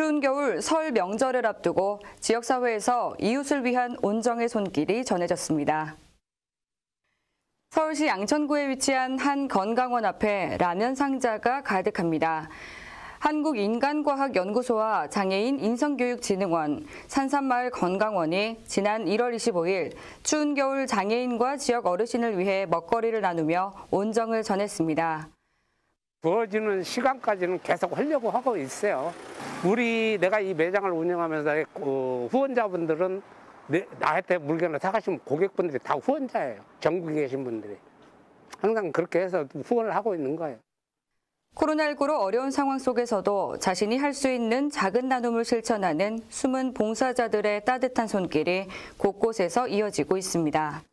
추운 겨울 설 명절을 앞두고 지역사회에서 이웃을 위한 온정의 손길이 전해졌습니다. 서울시 양천구에 위치한 한 건강원 앞에 라면 상자가 가득합니다. 한국인간과학연구소와 장애인 인성교육진흥원, 산산마을 건강원이 지난 1월 25일 추운 겨울 장애인과 지역 어르신을 위해 먹거리를 나누며 온정을 전했습니다. 부어지는 시간까지는 계속 하려고 하고 있어요. 우리 내가 이 매장을 운영하면서 어, 후원자분들은 내, 나한테 물건을 사가시면 고객분들이 다 후원자예요. 전국에 계신 분들이. 항상 그렇게 해서 후원을 하고 있는 거예요. 코로나19로 어려운 상황 속에서도 자신이 할 수 있는 작은 나눔을 실천하는 숨은 봉사자들의 따뜻한 손길이 곳곳에서 이어지고 있습니다.